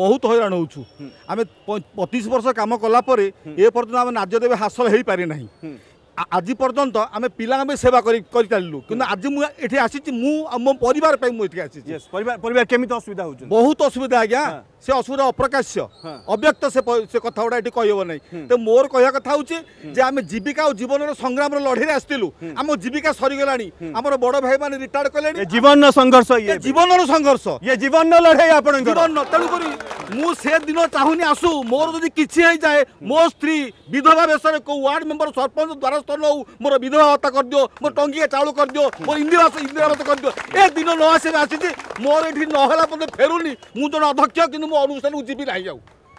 ବହୁତ ହଇରାଣ ହେଉଛୁ ଆମେ ପଚିଶ ବର୍ଷ କାମ କଲା ପରେ ଏ ପର୍ଯ୍ୟନ୍ତ ଆମେ ନାର୍ଯ୍ୟଦେବୀ ହାସଲ ହେଇପାରି আজি পর্যন্ত আমি পিলা আমি সেবা করি করি চালু কিন্তু আজি মু এঠি আসিছি মু মো পরিবার পাই মু এঠি আসিছি यस পরিবার পরিবার কেমি তো অসুবিধা হচ্ছে বহুত অসুবিধা আজ্ঞা সে অসুবিধা অপ্রকাশ্য অব্যক্ত সে সে কথা ওটা এটি কইব নাই তো মোর কইয়া কথা হচ্ছে যে আমি জীবিকা ও জীবনর সংগ্রামর লড়াই রে আসতিলু আম জীবিকা সরি গলানি আমার বড় ভাই মানে রিটায়ার্ড ମୁଁ ସେ ଦିନ ଚାହୁଁନି ଆସୁ ମୋର ଯଦି କିଛି ହେଇଯାଏ ମୋ ସ୍ତ୍ରୀ ବିଧବା ବେଶରେ କେଉଁ ୱାର୍ଡ ମେମ୍ବର ସରପଞ୍ଚ ଦ୍ୱାରସ୍ଥ ନ ହଉ ମୋର ବିଧବା ଭତ୍ତା କରିଦିଅ ମୋ ଟଙ୍କିଆ ଚାଉଳ କରିଦିଅ ମୋ ଇନ୍ଦିରା ଇନ୍ଦିରା ଭତ୍ତା କରିଦିଅ ଏ ଦିନ ନ ଆସିଲେ ଆସିଛି ମୋର ଏଠି ନ ହେଲା ପରେ ଫେରୁନି ମୁଁ ଜଣେ ଅଧ୍ୟକ୍ଷ କିନ୍ତୁ ମୋ ଅନୁଷ୍ଠାନକୁ ଯିବି ନାହିଁ ଆଉ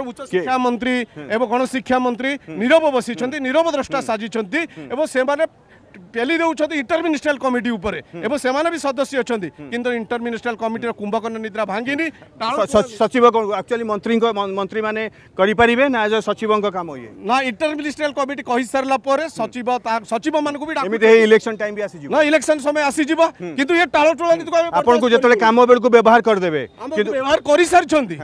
মিনিষ্টর উচ্চশিক্ষা মন্ত্রী এবং গণশিক্ষা মন্ত্রী নীরব বসিছেন নীরব দ্রষ্টা সাজিছেন এবং সে পেলি দেউছন্তি ইন্টরমিনিস্ট্রাল কমিটি উপরে এবং সেমানে বি সদস্য অছন্তি কিন্তু ইন্টরমিনিস্ট্রাল কমিটির কুম্ভকর্ণ নিদ্রা ভাঙ্গিনি সচিব একচুয়ালি মন্ত্রী মন্ত্রী মানে করি পারিবে না এজ সচিবঙ্ক কাম ইয়ে না ইন্টরমিনিস্ট্রাল কমিটি কহি সারলা পরে সচিব সচিব মানকু বি এমিতে হে ইলেকশন টাইম বি আসি যিব না ইলেকশন সময় আসি যিব কিন্তু এ টালো টুলা নীতি কো আপনকু যেতলে কাম বেলকু ব্যবহার কর দেবে কিন্তু ব্যবহার করি সারছন্তি